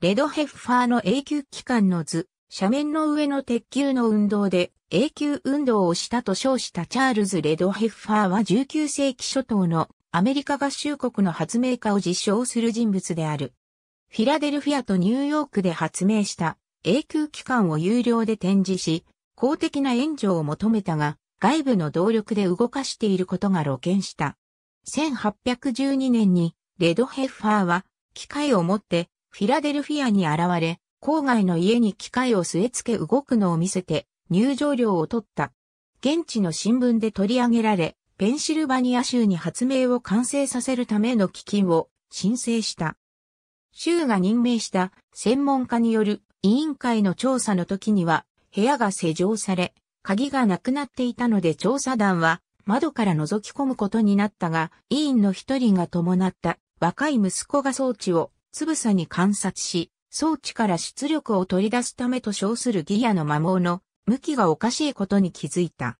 レドヘッファーの永久機関の図、斜面の上の鉄球の運動で永久運動をしたと称したチャールズ・レドヘッファーは19世紀初頭のアメリカ合衆国の発明家を実証する人物である。フィラデルフィアとニューヨークで発明した永久機関を有料で展示し、公的な援助を求めたが、外部の動力で動かしていることが露見した。1812年にレドヘッファーは機械を持ってフィラデルフィアに現れ、郊外の家に機械を据え付け動くのを見せて、入場料を取った。現地の新聞で取り上げられ、ペンシルバニア州に発明を完成させるための基金を申請した。州が任命した専門家による委員会の調査の時には部屋が施錠され、鍵がなくなっていたので調査団は窓から覗き込むことになったが、委員の一人が伴った若い息子が装置をつぶさに観察し、装置から出力を取り出すためと称するギアの摩耗の向きがおかしいことに気づいた。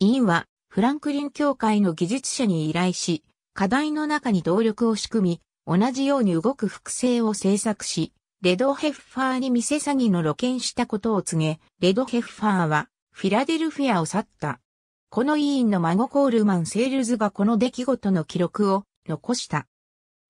委員はフランクリン協会の技術者に依頼し、課題の中に動力を仕組み、同じように動く複製を制作し、レドヘッファーに店詐欺の露見したことを告げ、レドヘッファーはフィラデルフィアを去った。この委員の孫コールマン・セールズがこの出来事の記録を残した。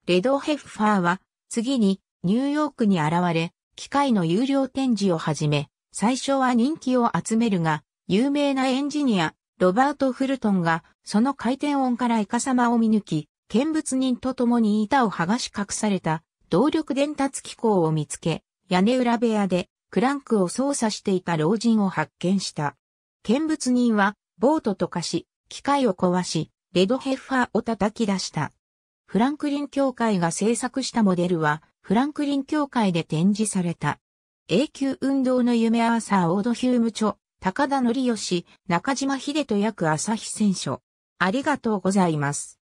レド・ヘッファーは次にニューヨークに現れ、機械の有料展示を始め、最初は人気を集めるが、有名なエンジニア、ロバート・フルトンが、その回転音からイカ様を見抜き、見物人と共に板を剥がし隠された動力伝達機構を見つけ、屋根裏部屋でクランクを操作していた老人を発見した。見物人はボートと化し、機械を壊し、レドヘッファーを叩き出した。フランクリン協会が制作したモデルは、フランクリン協会で展示された。永久運動の夢アーサー・オードヒューム著、高田則義、中島秀人役朝日選手。ありがとうございます。